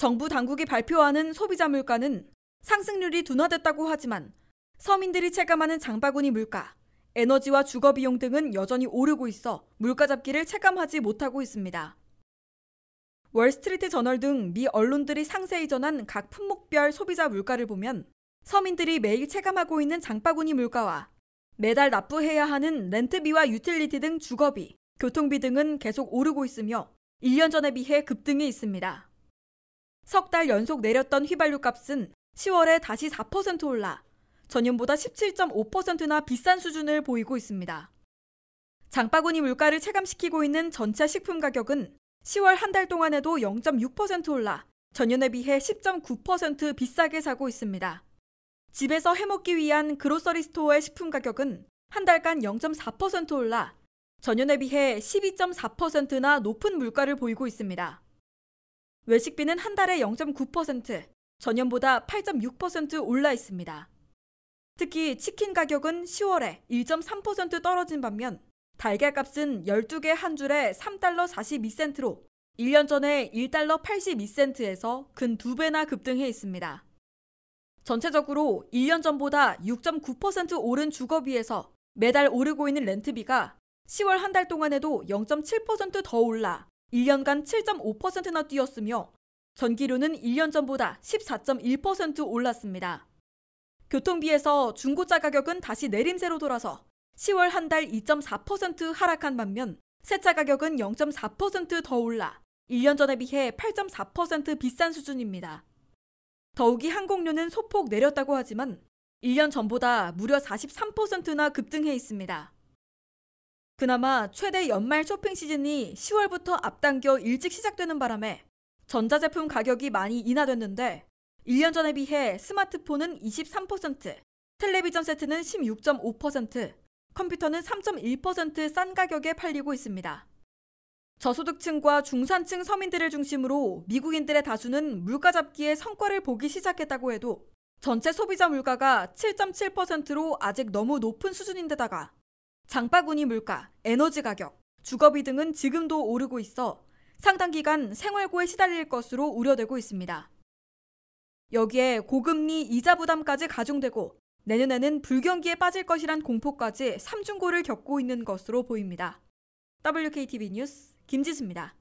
정부 당국이 발표하는 소비자 물가는 상승률이 둔화됐다고 하지만 서민들이 체감하는 장바구니 물가, 에너지와 주거 비용 등은 여전히 오르고 있어 물가 잡기를 체감하지 못하고 있습니다. 월스트리트 저널 등 미 언론들이 상세히 전한 각 품목별 소비자 물가를 보면 서민들이 매일 체감하고 있는 장바구니 물가와 매달 납부해야 하는 렌트비와 유틸리티 등 주거비, 교통비 등은 계속 오르고 있으며 1년 전에 비해 급등이 있습니다. 석달 연속 내렸던 휘발유 값은 10월에 다시 4% 올라 전년보다 17.5%나 비싼 수준을 보이고 있습니다. 장바구니 물가를 체감시키고 있는 전체 식품 가격은 10월 한 달 동안에도 0.6% 올라 전년에 비해 10.9% 비싸게 사고 있습니다. 집에서 해먹기 위한 그로서리 스토어의 식품 가격은 한 달간 0.4% 올라 전년에 비해 12.4%나 높은 물가를 보이고 있습니다. 외식비는 한 달에 0.9%, 전년보다 8.6% 올라 있습니다. 특히 치킨 가격은 10월에 1.3% 떨어진 반면 달걀 값은 12개 한 줄에 3달러 42센트로 1년 전에 1달러 82센트에서 근 2배나 급등해 있습니다. 전체적으로 1년 전보다 6.9% 오른 주거비에서 매달 오르고 있는 렌트비가 10월 한 달 동안에도 0.7%더 올라 1년간 7.5%나 뛰었으며 전기료는 1년 전보다 14.1% 올랐습니다. 교통비에서 중고차 가격은 다시 내림세로 돌아서 10월 한 달 2.4% 하락한 반면 새차 가격은 0.4%더 올라 1년 전에 비해 8.4% 비싼 수준입니다. 더욱이 항공료는 소폭 내렸다고 하지만 1년 전보다 무려 43%나 급등해 있습니다. 그나마 최대 연말 쇼핑 시즌이 10월부터 앞당겨 일찍 시작되는 바람에 전자제품 가격이 많이 인하됐는데 1년 전에 비해 스마트폰은 23%, 텔레비전 세트는 16.5%, 컴퓨터는 3.1%싼 가격에 팔리고 있습니다. 저소득층과 중산층 서민들을 중심으로 미국인들의 다수는 물가 잡기에 성과를 보기 시작했다고 해도 전체 소비자 물가가 7.7%로 아직 너무 높은 수준인데다가 장바구니 물가, 에너지 가격, 주거비 등은 지금도 오르고 있어 상당 기간 생활고에 시달릴 것으로 우려되고 있습니다. 여기에 고금리 이자 부담까지 가중되고 내년에는 불경기에 빠질 것이란 공포까지 삼중고를 겪고 있는 것으로 보입니다. WKTV 뉴스 김지수입니다.